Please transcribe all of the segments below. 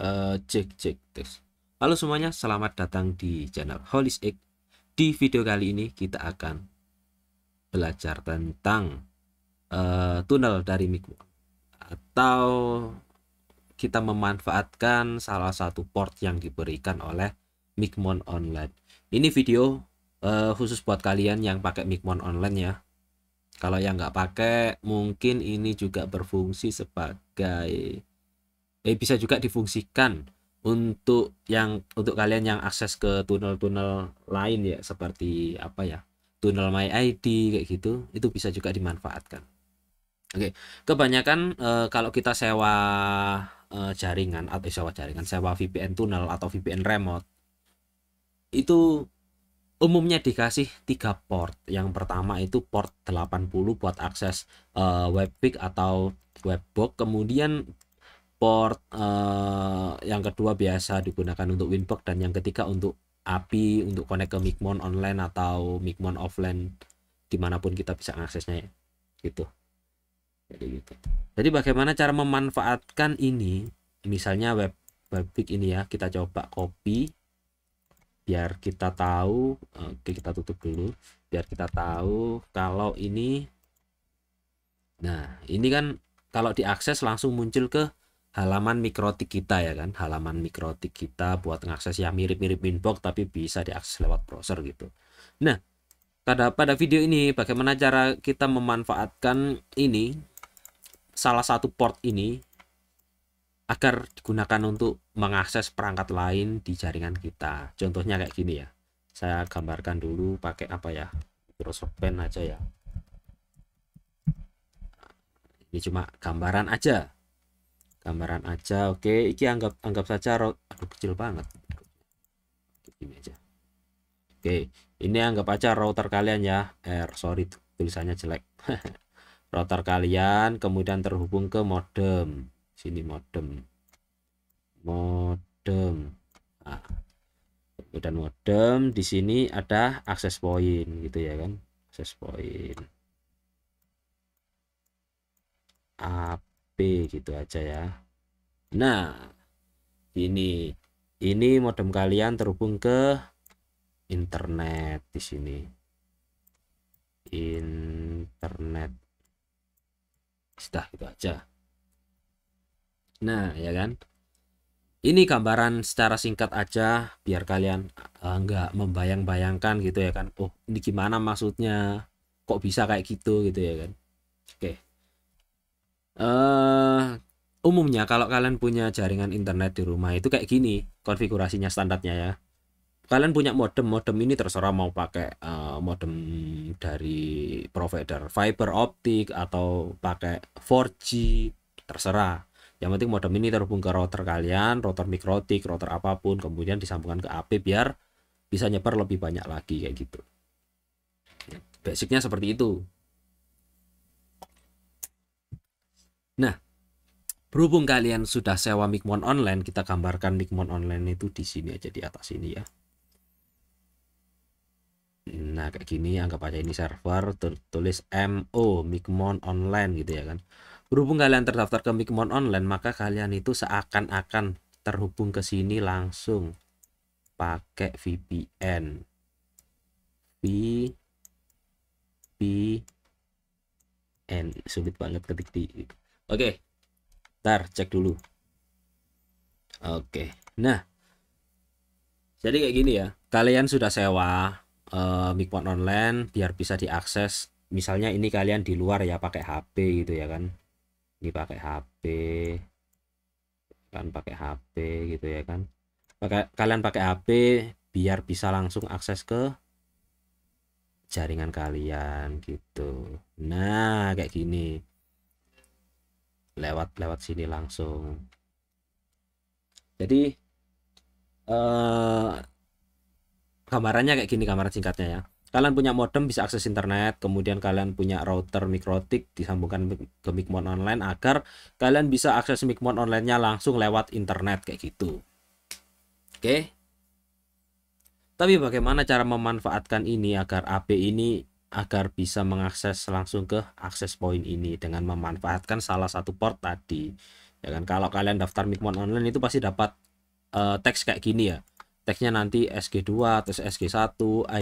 uh, cek cek tes. Halo semuanya, selamat datang di channel Holis Egg. Di video kali ini kita akan belajar tentang uh, tunnel dari Mikmo atau kita memanfaatkan salah satu port yang diberikan oleh Micmon Online. Ini video uh, khusus buat kalian yang pakai Micmon Online ya. Kalau yang nggak pakai, mungkin ini juga berfungsi sebagai eh bisa juga difungsikan untuk yang untuk kalian yang akses ke tunnel-tunnel lain ya seperti apa ya tunnel My ID kayak gitu itu bisa juga dimanfaatkan. Oke, kebanyakan eh, kalau kita sewa eh, jaringan atau sewa jaringan, sewa VPN tunnel atau VPN remote itu umumnya dikasih tiga port. Yang pertama itu port 80 buat akses e, eh, webpick atau webbook, kemudian port uh, yang kedua biasa digunakan untuk Winbox dan yang ketiga untuk API untuk connect ke Micmon online atau Micmon offline dimanapun kita bisa aksesnya ya gitu jadi gitu jadi bagaimana cara memanfaatkan ini misalnya web webpick ini ya kita coba copy biar kita tahu oke kita tutup dulu biar kita tahu kalau ini nah ini kan kalau diakses langsung muncul ke halaman mikrotik kita ya kan halaman mikrotik kita buat mengakses yang mirip-mirip inbox tapi bisa diakses lewat browser gitu nah pada pada video ini bagaimana cara kita memanfaatkan ini salah satu port ini agar digunakan untuk mengakses perangkat lain di jaringan kita contohnya kayak gini ya saya gambarkan dulu pakai apa ya Microsoft Paint aja ya ini cuma gambaran aja gambaran aja oke okay. iki anggap anggap saja aduh kecil banget ini aja oke okay. ini anggap aja router kalian ya eh sorry tulisannya jelek router kalian kemudian terhubung ke modem sini modem modem nah, dan modem di sini ada akses point gitu ya kan akses point up B gitu aja ya nah ini ini modem kalian terhubung ke internet di sini internet sudah gitu aja nah ya kan ini gambaran secara singkat aja biar kalian uh, membayang-bayangkan gitu ya kan oh ini gimana maksudnya kok bisa kayak gitu gitu ya kan oke okay uh, umumnya kalau kalian punya jaringan internet di rumah itu kayak gini konfigurasinya standarnya ya kalian punya modem modem ini terserah mau pakai uh, modem dari provider fiber optik atau pakai 4G terserah yang penting modem ini terhubung ke router kalian router mikrotik router apapun kemudian disambungkan ke AP biar bisa nyebar lebih banyak lagi kayak gitu basicnya seperti itu Nah, berhubung kalian sudah sewa Mikmon online, kita gambarkan Mikmon online itu di sini aja di atas ini ya. Nah, kayak gini anggap aja ini server tertulis MO Mikmon online gitu ya kan. Berhubung kalian terdaftar ke Mikmon online, maka kalian itu seakan-akan terhubung ke sini langsung pakai VPN. V N sulit banget ketik di Oke, ntar cek dulu. Oke, nah, jadi kayak gini ya. Kalian sudah sewa uh, eh, mikrofon online biar bisa diakses. Misalnya ini kalian di luar ya pakai HP gitu ya kan. Ini pakai HP, kan pakai HP gitu ya kan. Pakai kalian pakai HP biar bisa langsung akses ke jaringan kalian gitu. Nah, kayak gini lewat-lewat sini langsung jadi eh, gambarannya kayak gini gambaran singkatnya ya kalian punya modem bisa akses internet kemudian kalian punya router mikrotik disambungkan ke Mikmon online agar kalian bisa akses online nya langsung lewat internet kayak gitu oke okay? tapi bagaimana cara memanfaatkan ini agar AP ini agar bisa mengakses langsung ke akses point ini dengan memanfaatkan salah satu port tadi ya kan kalau kalian daftar mikmon online itu pasti dapat uh, teks kayak gini ya teksnya nanti SG2 atau SG1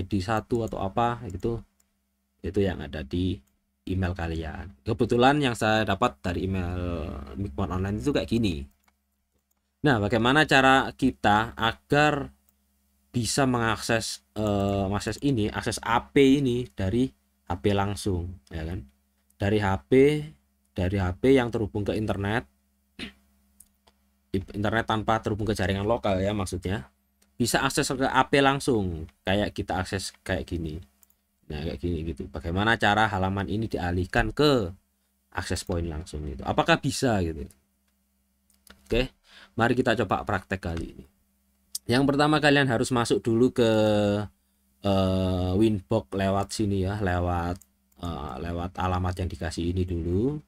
ID1 atau apa gitu itu yang ada di email kalian kebetulan yang saya dapat dari email mikmon online itu kayak gini Nah, bagaimana cara kita agar bisa mengakses uh, eh, akses ini akses AP ini dari HP langsung ya kan dari HP dari HP yang terhubung ke internet internet tanpa terhubung ke jaringan lokal ya maksudnya bisa akses ke AP langsung kayak kita akses kayak gini nah kayak gini gitu bagaimana cara halaman ini dialihkan ke akses point langsung itu apakah bisa gitu oke mari kita coba praktek kali ini yang pertama kalian harus masuk dulu ke uh, winbox lewat sini ya lewat uh, lewat alamat yang dikasih ini dulu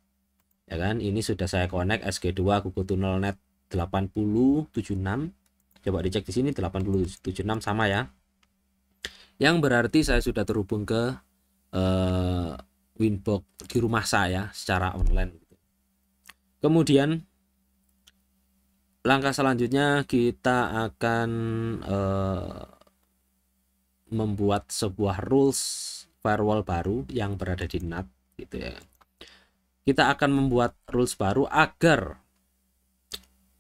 ya kan ini sudah saya connect SG2 Google Tunnel net 8076 coba dicek di sini 8076 sama ya yang berarti saya sudah terhubung ke uh, Winbox di rumah saya secara online gitu. kemudian langkah selanjutnya kita akan uh, membuat sebuah rules firewall baru yang berada di NAT gitu ya. Kita akan membuat rules baru agar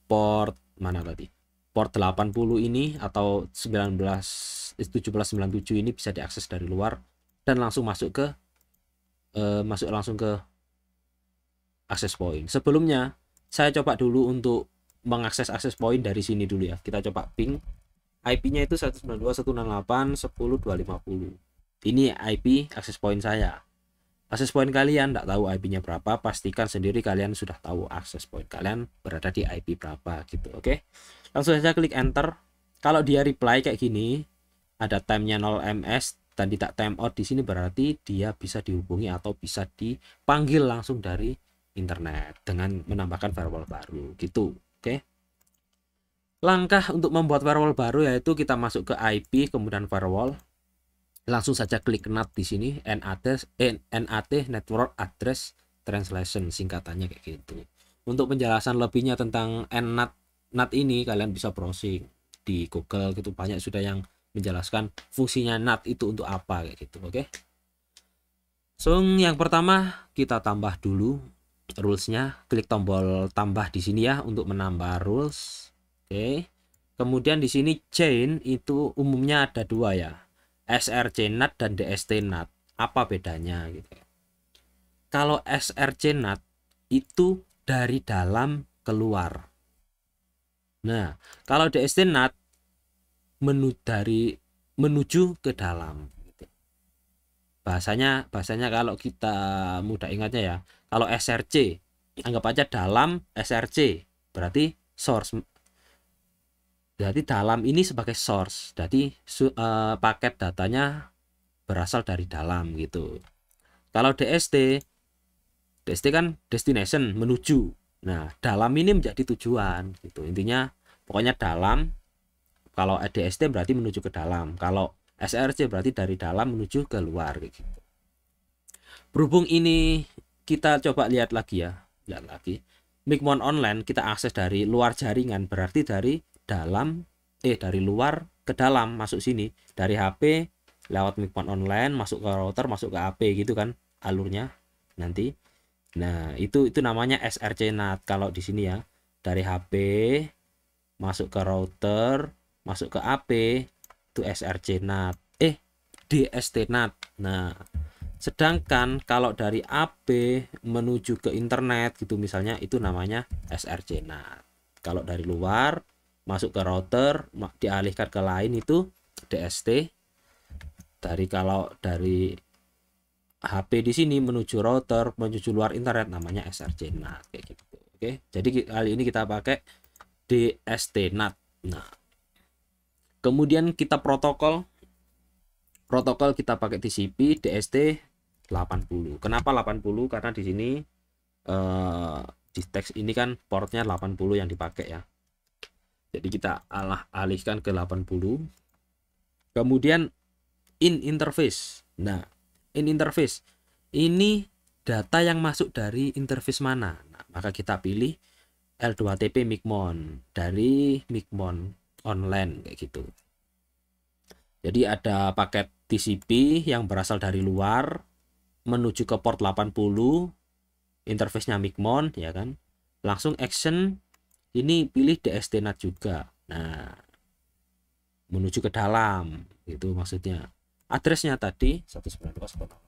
port mana tadi? Port 80 ini atau 19 1797 eh, ini bisa diakses dari luar dan langsung masuk ke uh, masuk langsung ke access point. Sebelumnya saya coba dulu untuk mengakses akses point dari sini dulu ya kita coba ping IP-nya itu 192.168.10.250 ini IP akses point saya akses point kalian tidak tahu IP-nya berapa pastikan sendiri kalian sudah tahu akses point kalian berada di IP berapa gitu oke langsung saja klik enter kalau dia reply kayak gini ada time nya 0 ms dan tidak time out di sini berarti dia bisa dihubungi atau bisa dipanggil langsung dari internet dengan menambahkan firewall baru gitu Oke. Langkah untuk membuat firewall baru yaitu kita masuk ke IP kemudian firewall. Langsung saja klik NAT di sini, NAT, eh, NAT Network Address Translation singkatannya kayak gitu. Untuk penjelasan lebihnya tentang NAT NAT ini kalian bisa browsing di Google gitu banyak sudah yang menjelaskan fungsinya NAT itu untuk apa kayak gitu, oke. Okay? So, yang pertama kita tambah dulu rulesnya klik tombol tambah di sini ya untuk menambah rules oke kemudian di sini chain itu umumnya ada dua ya SRC NAT dan DST NAT apa bedanya gitu kalau SRC NAT itu dari dalam keluar nah kalau DST NAT menu dari menuju ke dalam bahasanya bahasanya kalau kita mudah ingatnya ya kalau SRC, anggap aja dalam SRC, berarti source. Berarti dalam ini sebagai source, jadi uh, eh, paket datanya berasal dari dalam gitu. Kalau DST, DST kan destination menuju. Nah, dalam ini menjadi tujuan gitu. Intinya pokoknya dalam kalau DST berarti menuju ke dalam. Kalau SRC berarti dari dalam menuju ke luar gitu. Berhubung ini kita coba lihat lagi ya lihat lagi Mikmon online kita akses dari luar jaringan berarti dari dalam eh dari luar ke dalam masuk sini dari HP lewat Mikmon online masuk ke router masuk ke HP gitu kan alurnya nanti nah itu itu namanya SRC NAT kalau di sini ya dari HP masuk ke router masuk ke AP itu SRC NAT eh DST NAT nah Sedangkan kalau dari AP menuju ke internet gitu misalnya itu namanya src nat Kalau dari luar masuk ke router dialihkan ke lain itu DST. Dari kalau dari HP di sini menuju router menuju luar internet namanya NAT kayak gitu. Oke, jadi kali ini kita pakai dst nat Nah, kemudian kita protokol protokol kita pakai TCP, DST, 80. Kenapa 80? Karena di sini eh, di teks ini kan portnya 80 yang dipakai ya. Jadi kita alah alihkan ke 80. Kemudian in interface. Nah, in interface ini data yang masuk dari interface mana. Nah, maka kita pilih L2TP Micmon dari Micmon online kayak gitu. Jadi ada paket TCP yang berasal dari luar menuju ke port 80 interface-nya Micmon ya kan langsung action ini pilih DSTNAT juga nah menuju ke dalam itu maksudnya addressnya tadi port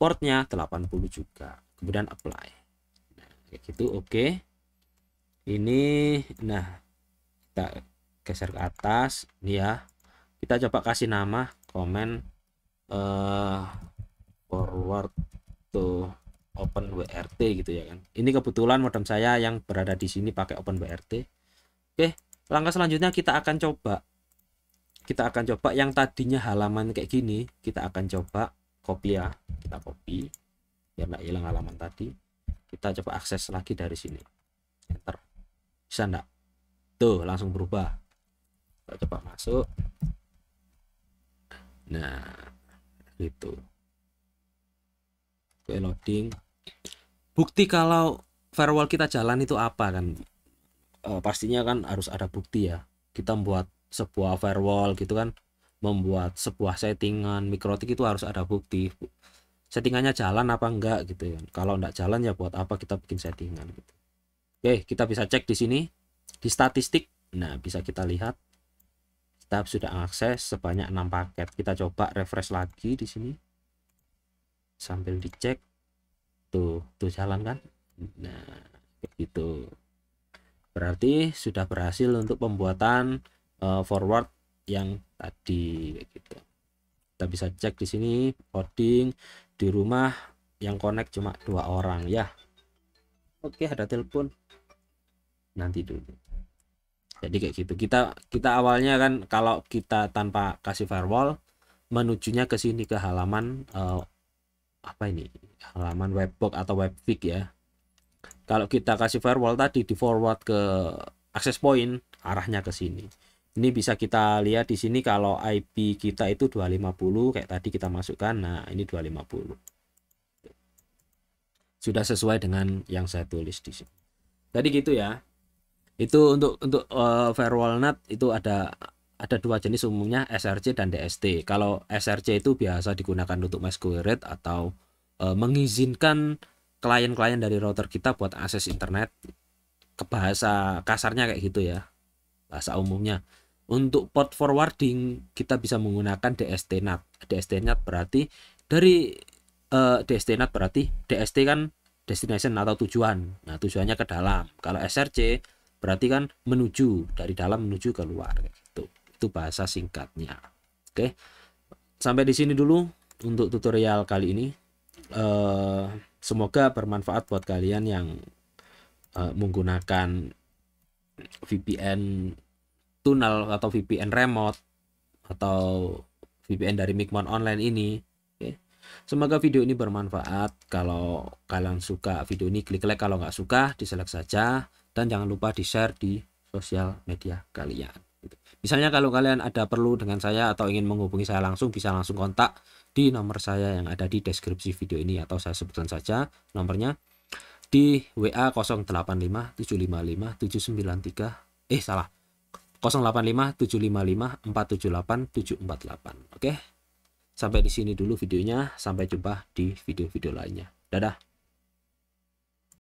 portnya 80 juga kemudian apply nah, kayak gitu oke okay. ini nah kita geser ke atas nih ya kita coba kasih nama komen uh, forward to open WRT gitu ya kan ini kebetulan modem saya yang berada di sini pakai open WRT oke langkah selanjutnya kita akan coba kita akan coba yang tadinya halaman kayak gini kita akan coba copy ya kita copy biar nggak hilang halaman tadi kita coba akses lagi dari sini enter bisa enggak tuh langsung berubah kita coba masuk nah itu oke loading bukti kalau firewall kita jalan itu apa kan e, pastinya kan harus ada bukti ya kita membuat sebuah firewall gitu kan membuat sebuah settingan mikrotik itu harus ada bukti settingannya jalan apa enggak gitu ya kalau enggak jalan ya buat apa kita bikin settingan gitu oke kita bisa cek di sini di statistik nah bisa kita lihat kita sudah akses sebanyak 6 paket kita coba refresh lagi di sini sambil dicek tuh tuh jalan kan nah begitu. berarti sudah berhasil untuk pembuatan uh, forward yang tadi kita bisa cek di sini coding di rumah yang connect cuma dua orang ya oke ada telepon nanti dulu jadi kayak gitu kita kita awalnya kan kalau kita tanpa kasih firewall menujunya ke sini ke halaman uh, apa ini halaman webbook atau webfig ya kalau kita kasih firewall tadi di forward ke access point arahnya ke sini ini bisa kita lihat di sini kalau IP kita itu 250 kayak tadi kita masukkan nah ini 250 sudah sesuai dengan yang saya tulis di sini tadi gitu ya itu untuk untuk uh, eh, firewall NAT itu ada ada dua jenis umumnya SRC dan DST. Kalau SRC itu biasa digunakan untuk masquerade atau e, mengizinkan klien-klien dari router kita buat akses internet ke bahasa kasarnya kayak gitu ya. Bahasa umumnya. Untuk port forwarding kita bisa menggunakan dst nat dst nat berarti dari e, eh, nat berarti DST kan destination atau tujuan. Nah, tujuannya ke dalam. Kalau SRC berarti kan menuju dari dalam menuju ke luar gitu. itu bahasa singkatnya oke sampai di sini dulu untuk tutorial kali ini uh, semoga bermanfaat buat kalian yang uh, menggunakan VPN tunnel atau VPN remote atau VPN dari Micmon online ini oke Semoga video ini bermanfaat. Kalau kalian suka video ini, klik like. Kalau nggak suka, dislike saja dan jangan lupa di share di sosial media kalian gitu. misalnya kalau kalian ada perlu dengan saya atau ingin menghubungi saya langsung bisa langsung kontak di nomor saya yang ada di deskripsi video ini atau saya sebutkan saja nomornya di WA 085755793 eh salah 085755478748 oke sampai di sini dulu videonya sampai jumpa di video-video lainnya dadah